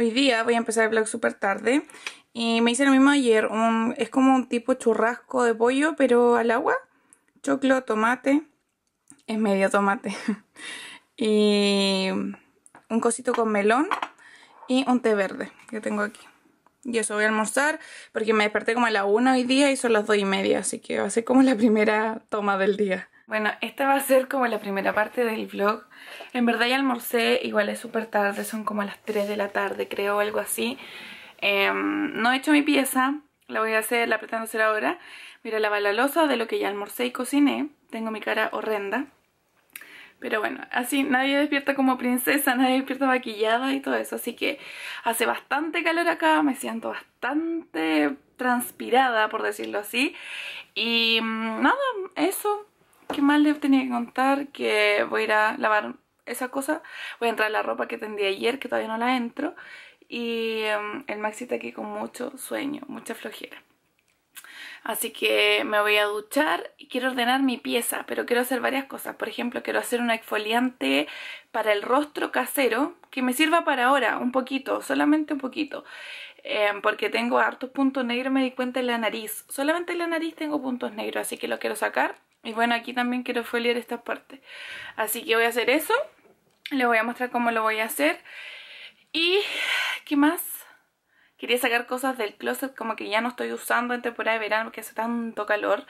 Hoy día voy a empezar el vlog súper tarde y me hice lo mismo ayer, es como un tipo churrasco de pollo pero al agua, choclo, tomate, es medio tomate y un cosito con melón y un té verde que tengo aquí. Y eso voy a almorzar porque me desperté como a la una hoy día y son las dos y media, así que va a ser como la primera toma del día. Bueno, esta va a ser como la primera parte del vlog. En verdad ya almorcé, igual es súper tarde, son como las 3 de la tarde creo, algo así. Em, no he hecho mi pieza, la voy a hacer, la pretendo hacer ahora. Mira, la losa de lo que ya almorcé y cociné. Tengo mi cara horrenda. Pero bueno, así nadie despierta como princesa, nadie despierta maquillada y todo eso. Así que hace bastante calor acá, me siento bastante transpirada, por decirlo así. Y mm, nada, eso ¿Qué más les tenía que contar? Que voy a ir a lavar esa cosa. Voy a entrar la ropa que tendí ayer, que todavía no la entro. Y em, el Maxi está aquí con mucho sueño, mucha flojera. Así que me voy a duchar y quiero ordenar mi pieza, pero quiero hacer varias cosas. Por ejemplo, quiero hacer un exfoliante para el rostro casero que me sirva para ahora, un poquito, solamente un poquito. Em, porque tengo hartos puntos negros, me di cuenta en la nariz. Solamente en la nariz tengo puntos negros, así que lo quiero sacar y bueno, aquí también quiero foliar esta parte Así que voy a hacer eso. Les voy a mostrar cómo lo voy a hacer. Y, ¿qué más? Quería sacar cosas del closet como que ya no estoy usando en temporada de verano porque hace tanto calor.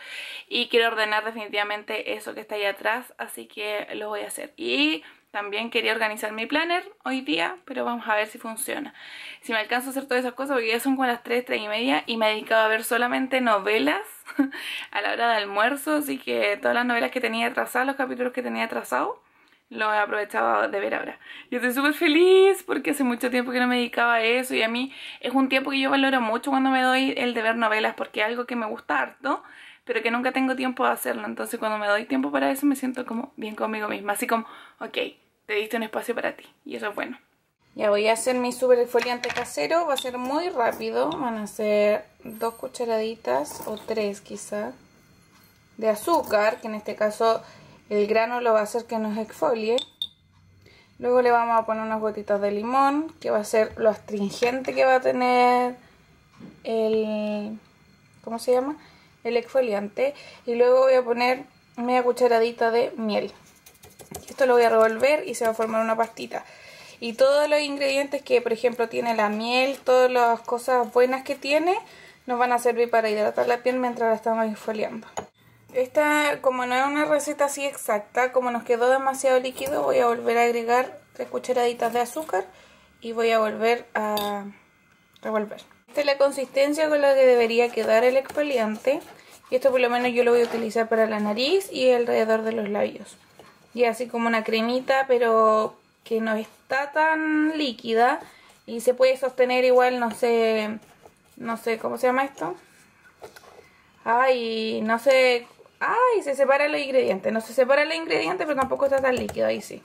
Y quiero ordenar definitivamente eso que está ahí atrás. Así que lo voy a hacer. Y también quería organizar mi planner hoy día, pero vamos a ver si funciona. Si me alcanzo a hacer todas esas cosas, porque ya son como las 3, 3 y media y me he dedicado a ver solamente novelas a la hora de almuerzo, así que todas las novelas que tenía atrasadas, los capítulos que tenía atrasados, los he aprovechado de ver ahora. Yo estoy súper feliz porque hace mucho tiempo que no me dedicaba a eso y a mí es un tiempo que yo valoro mucho cuando me doy el de ver novelas porque es algo que me gusta harto pero que nunca tengo tiempo de hacerlo. Entonces cuando me doy tiempo para eso me siento como bien conmigo misma. Así como, ok, te diste un espacio para ti y eso es bueno. Ya voy a hacer mi super exfoliante casero, va a ser muy rápido, van a ser dos cucharaditas o tres quizá de azúcar, que en este caso el grano lo va a hacer que nos exfolie. Luego le vamos a poner unas gotitas de limón, que va a ser lo astringente que va a tener el... ¿Cómo se llama? el exfoliante y luego voy a poner media cucharadita de miel. Esto lo voy a revolver y se va a formar una pastita. Y todos los ingredientes que, por ejemplo, tiene la miel, todas las cosas buenas que tiene, nos van a servir para hidratar la piel mientras la estamos exfoliando. Esta, como no es una receta así exacta, como nos quedó demasiado líquido, voy a volver a agregar tres cucharaditas de azúcar y voy a volver a revolver. Esta es la consistencia con la que debería quedar el exfoliante. Y esto por lo menos yo lo voy a utilizar para la nariz y alrededor de los labios. Y así como una cremita, pero que no está tan líquida. Y se puede sostener igual, no sé, no sé, ¿cómo se llama esto? Ay, no sé, ay, se separa los ingredientes. No se separa el ingrediente pero tampoco está tan líquido, ahí sí.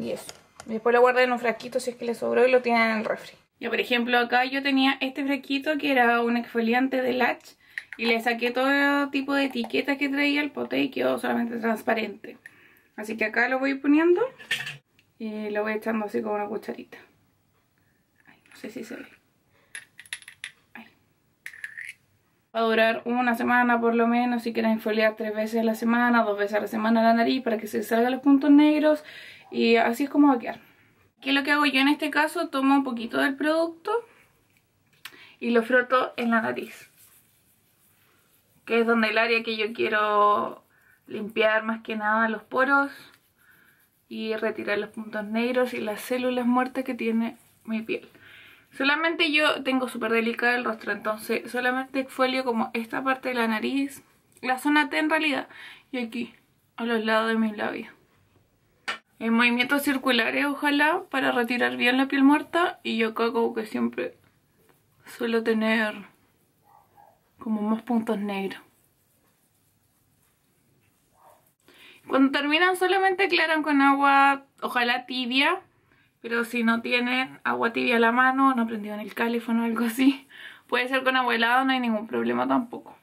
Y eso. Después lo guardan en un frasquito si es que le sobró y lo tienen en el refri. Yo, por ejemplo, acá yo tenía este fresquito que era un exfoliante de Latch y le saqué todo tipo de etiquetas que traía el pote y quedó solamente transparente. Así que acá lo voy poniendo y lo voy echando así con una cucharita. no sé si se ve. Va a durar una semana por lo menos si quieren exfoliar tres veces a la semana, dos veces a la semana la nariz para que se salgan los puntos negros y así es como va a quedar. ¿Qué es lo que hago yo en este caso? Tomo un poquito del producto y lo froto en la nariz. Que es donde el área que yo quiero limpiar más que nada los poros y retirar los puntos negros y las células muertas que tiene mi piel. Solamente yo tengo súper delicado el rostro, entonces solamente exfolio como esta parte de la nariz, la zona T en realidad, y aquí, a los lados de mis labios en movimientos circulares, ojalá, para retirar bien la piel muerta. Y yo acá como que siempre suelo tener como más puntos negros. Cuando terminan solamente aclaran con agua, ojalá tibia, pero si no tienen agua tibia a la mano, no prendieron el califón o algo así, puede ser con agua helada, no hay ningún problema tampoco.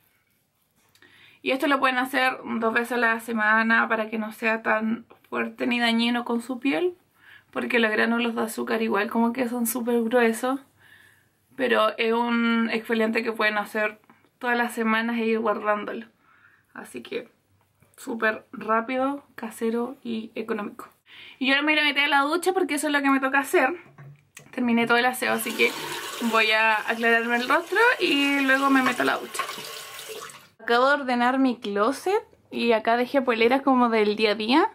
Y esto lo pueden hacer dos veces a la semana para que no sea tan fuerte ni dañino con su piel. Porque los granulos de azúcar igual como que son super gruesos. Pero es un exfoliante que pueden hacer todas las semanas e ir guardándolo. Así que súper rápido, casero y económico. Y yo ahora me voy a meter a la ducha porque eso es lo que me toca hacer. Terminé todo el aseo, así que voy a aclararme el rostro y luego me meto a la ducha acabo de ordenar mi closet y acá dejé poleras como del día a día.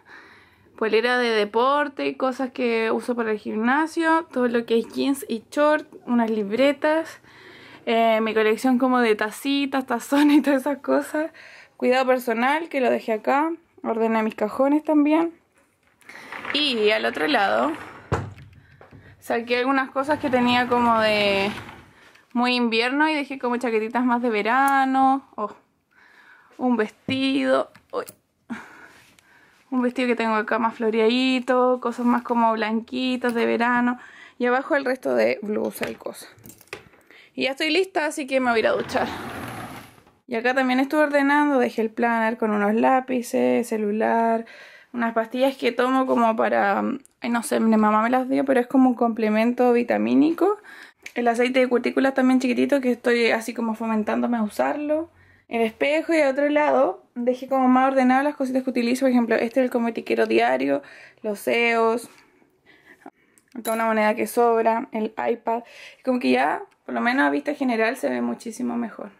Polera de deporte, cosas que uso para el gimnasio, todo lo que es jeans y short, unas libretas, eh, mi colección como de tacitas, tazones y todas esas cosas. Cuidado personal que lo dejé acá. Ordené mis cajones también. Y al otro lado saqué algunas cosas que tenía como de muy invierno y dejé como chaquetitas más de verano. Oh, un vestido. un vestido que tengo acá más floreadito, cosas más como blanquitas de verano. Y abajo el resto de blusa y cosas. Y ya estoy lista, así que me voy a ir a duchar. Y acá también estuve ordenando, dejé el planner con unos lápices, celular, unas pastillas que tomo como para... no sé, mi mamá me las dio, pero es como un complemento vitamínico. El aceite de cutículas también chiquitito que estoy así como fomentándome a usarlo el espejo y a otro lado dejé como más ordenado las cositas que utilizo. Por ejemplo, este es el cometiquero diario, los CEOs, toda una moneda que sobra, el iPad. Como que ya, por lo menos a vista general, se ve muchísimo mejor.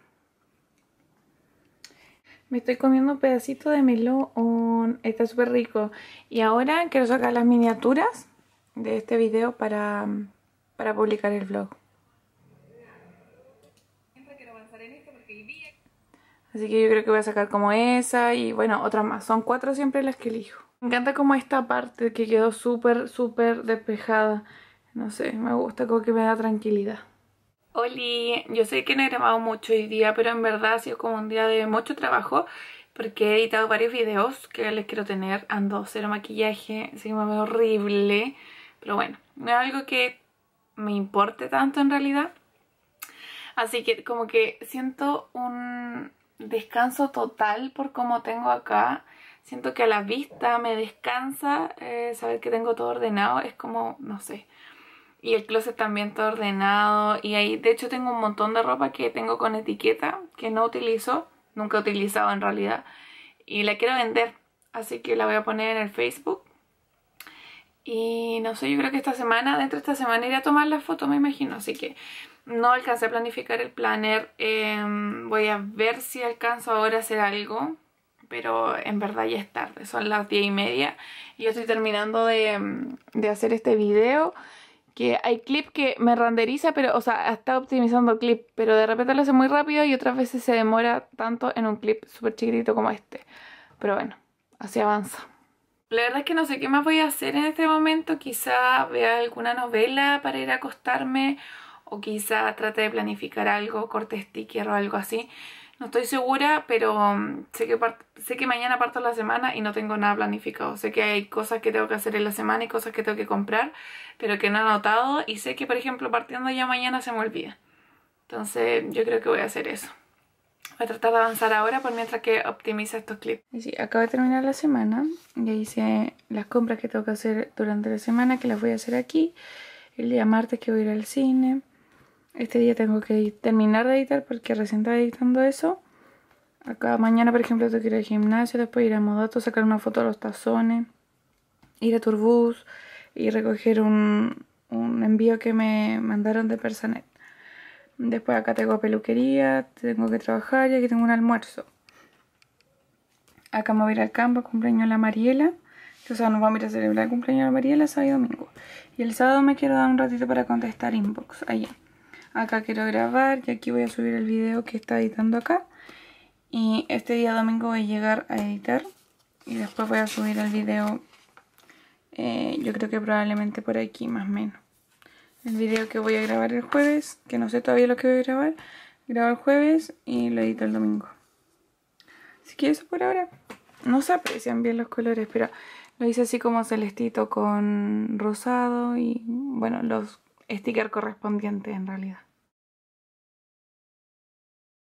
Me estoy comiendo un pedacito de melón, está súper rico. Y ahora quiero sacar las miniaturas de este video para, para publicar el vlog. Así que yo creo que voy a sacar como esa y bueno, otras más. Son cuatro siempre las que elijo. Me encanta como esta parte que quedó súper, súper despejada. No sé, me gusta como que me da tranquilidad. Oli, yo sé que no he grabado mucho hoy día, pero en verdad ha sido como un día de mucho trabajo porque he editado varios videos que les quiero tener. Ando cero maquillaje, así me veo horrible. Pero bueno, no es algo que me importe tanto en realidad. Así que como que siento un, descanso total por como tengo acá. Siento que a la vista me descansa eh, saber que tengo todo ordenado. Es como, no sé. Y el closet también todo ordenado. Y ahí, de hecho, tengo un montón de ropa que tengo con etiqueta, que no utilizo, nunca he utilizado en realidad. Y la quiero vender. Así que la voy a poner en el Facebook y no sé, yo creo que esta semana, dentro de esta semana iré a tomar la foto, me imagino. Así que no alcancé a planificar el planner. Em, voy a ver si alcanzo ahora a hacer algo. Pero en verdad ya es tarde, son las 10 y media. Y yo estoy terminando de, em, de hacer este video que hay clip que me renderiza, pero, o sea, está optimizando clip, pero de repente lo hace muy rápido y otras veces se demora tanto en un clip súper chiquitito como este. Pero bueno, así avanza. La verdad es que no sé qué más voy a hacer en este momento. Quizá vea alguna novela para ir a acostarme o quizá trate de planificar algo, corte sticker o algo así. No estoy segura, pero mm, sé que, sé que mañana parto la semana y no tengo nada planificado. Sé que hay cosas que tengo que hacer en la semana y cosas que tengo que comprar, pero que no he anotado y sé que, por ejemplo, partiendo ya mañana se me olvida. Entonces yo creo que voy a hacer eso. Voy a tratar de avanzar ahora por mientras que optimiza estos clips. sí, acabo de terminar la semana. Ya hice las compras que tengo que hacer durante la semana, que las voy a hacer aquí. El día martes que voy a ir al cine. Este día tengo que terminar de editar porque recién estaba editando eso. Acá mañana, por ejemplo, tengo que ir al gimnasio, después ir a Modato, sacar una foto de los tazones, ir a Turbus y recoger un, un envío que me mandaron de Personet. Después acá tengo peluquería, tengo que trabajar y aquí tengo un almuerzo. Acá me voy a ir al campo, cumpleaños a la Mariela. Este o sea, nos vamos a ir a celebrar el cumpleaños a la Mariela sábado y domingo. Y el sábado me quiero dar un ratito para contestar inbox, allá. Acá quiero grabar y aquí voy a subir el video que está editando acá. Y este día domingo voy a llegar a editar. Y después voy a subir el video, eh, yo creo que probablemente por aquí, más o menos el video que voy a grabar el jueves, que no sé todavía lo que voy a grabar. Grabo el jueves y lo edito el domingo. Así que eso por ahora. No se aprecian bien los colores, pero lo hice así como celestito con rosado y bueno, los stickers correspondientes en realidad.